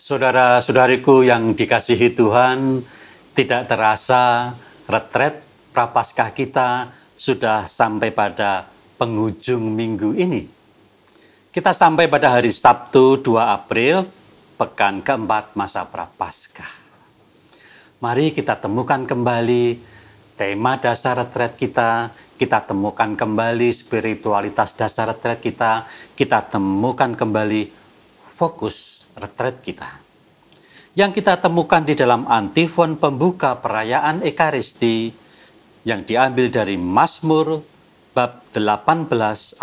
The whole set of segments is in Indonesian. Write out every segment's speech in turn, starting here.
Saudara-saudariku yang dikasihi Tuhan, tidak terasa retret prapaskah kita sudah sampai pada penghujung minggu ini. Kita sampai pada hari Sabtu 2 April, pekan keempat masa prapaskah. Mari kita temukan kembali tema dasar retret kita, kita temukan kembali spiritualitas dasar retret kita, kita temukan kembali fokus retret kita. Yang kita temukan di dalam antifon pembuka perayaan Ekaristi yang diambil dari Mazmur bab 18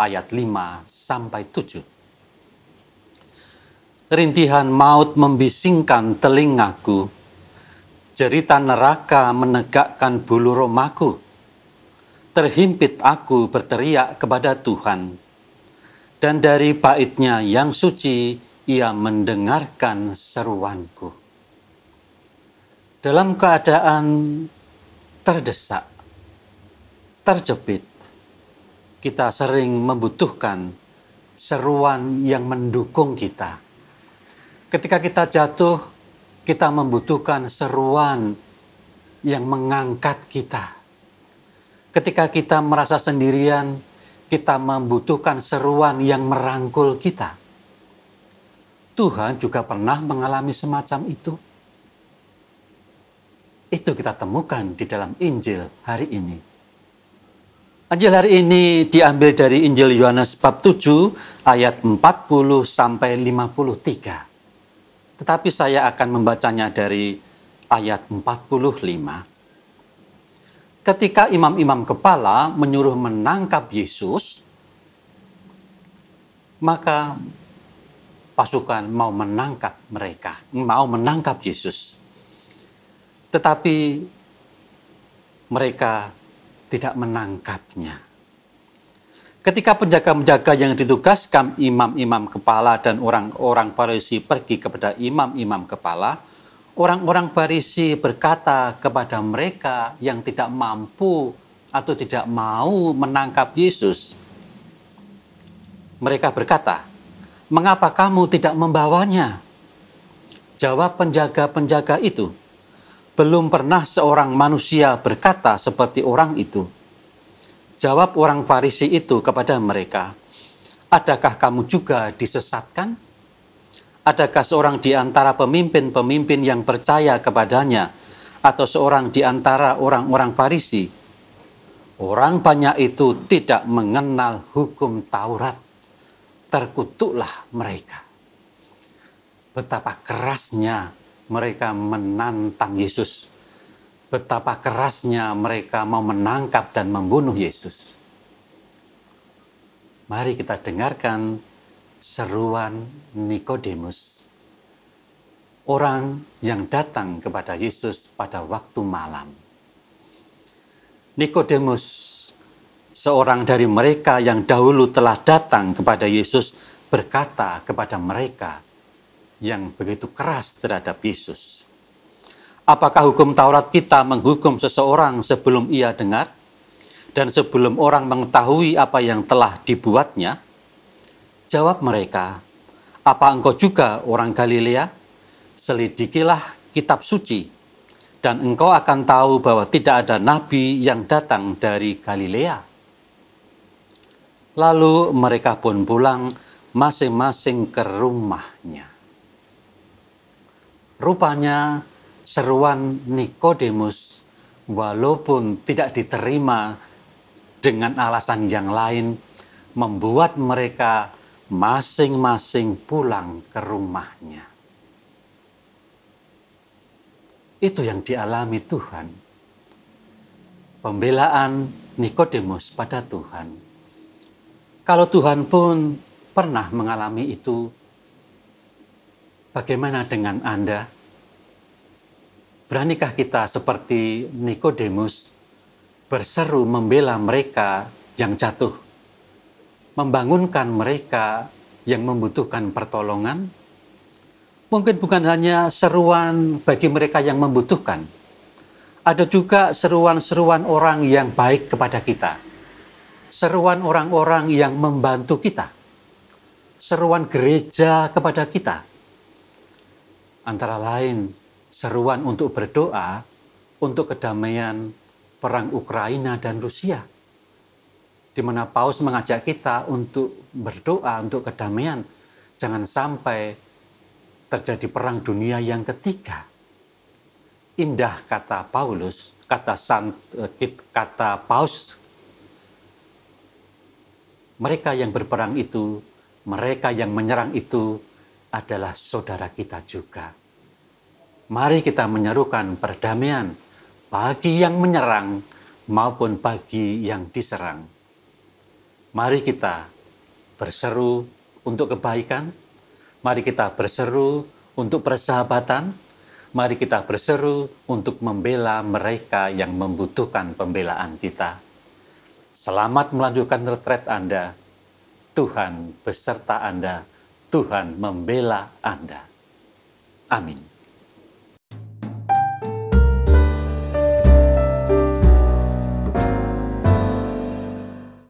ayat 5 sampai 7. Rintihan maut membisingkan telingaku, jeritan neraka menegakkan bulu romaku. Terhimpit aku berteriak kepada Tuhan, dan dari baitnya yang suci ia mendengarkan seruanku. Dalam keadaan terdesak, terjepit, kita sering membutuhkan seruan yang mendukung kita. Ketika kita jatuh, kita membutuhkan seruan yang mengangkat kita. Ketika kita merasa sendirian, kita membutuhkan seruan yang merangkul kita Tuhan juga pernah mengalami semacam itu. Itu kita temukan di dalam Injil hari ini. Injil hari ini diambil dari Injil Yohanes bab 7 ayat 40 sampai 53. Tetapi saya akan membacanya dari ayat 45. Ketika imam-imam kepala menyuruh menangkap Yesus, maka pasukan mau menangkap mereka, mau menangkap Yesus. Tetapi mereka tidak menangkapnya. Ketika penjaga-penjaga yang ditugaskan imam-imam kepala dan orang-orang Farisi pergi kepada imam-imam kepala, orang-orang Farisi berkata kepada mereka yang tidak mampu atau tidak mau menangkap Yesus, mereka berkata, mengapa kamu tidak membawanya? Jawab penjaga-penjaga itu, belum pernah seorang manusia berkata seperti orang itu. Jawab orang Farisi itu kepada mereka, "Adakah kamu juga disesatkan? Adakah seorang di antara pemimpin-pemimpin yang percaya kepadanya, atau seorang di antara orang-orang Farisi? Orang banyak itu tidak mengenal hukum Taurat, terkutuklah mereka. Betapa kerasnya mereka menantang Yesus. Betapa kerasnya mereka mau menangkap dan membunuh Yesus. Mari kita dengarkan seruan Nikodemus. Orang yang datang kepada Yesus pada waktu malam. Nikodemus seorang dari mereka yang dahulu telah datang kepada Yesus berkata kepada mereka yang begitu keras terhadap Yesus. Apakah hukum Taurat kita menghukum seseorang sebelum ia dengar dan sebelum orang mengetahui apa yang telah dibuatnya? Jawab mereka, apa engkau juga orang Galilea? Selidikilah kitab suci, dan engkau akan tahu bahwa tidak ada nabi yang datang dari Galilea. Lalu mereka pun pulang masing-masing ke rumahnya. Rupanya seruan Nikodemus walaupun tidak diterima dengan alasan yang lain membuat mereka masing-masing pulang ke rumahnya. Itu yang dialami Tuhan. Pembelaan Nikodemus pada Tuhan kalau Tuhan pun pernah mengalami itu, bagaimana dengan Anda? Beranikah kita seperti Nikodemus berseru membela mereka yang jatuh, membangunkan mereka yang membutuhkan pertolongan? Mungkin bukan hanya seruan bagi mereka yang membutuhkan, ada juga seruan-seruan orang yang baik kepada kita seruan orang-orang yang membantu kita, seruan gereja kepada kita. Antara lain, seruan untuk berdoa untuk kedamaian perang Ukraina dan Rusia. Di mana Paus mengajak kita untuk berdoa untuk kedamaian. Jangan sampai terjadi perang dunia yang ketiga. Indah kata Paulus, kata San, eh, kata Paus mereka yang berperang itu, mereka yang menyerang itu adalah saudara kita juga. Mari kita menyerukan perdamaian bagi yang menyerang maupun bagi yang diserang. Mari kita berseru untuk kebaikan, mari kita berseru untuk persahabatan, mari kita berseru untuk membela mereka yang membutuhkan pembelaan kita Selamat melanjutkan retret Anda. Tuhan beserta Anda. Tuhan membela Anda. Amin.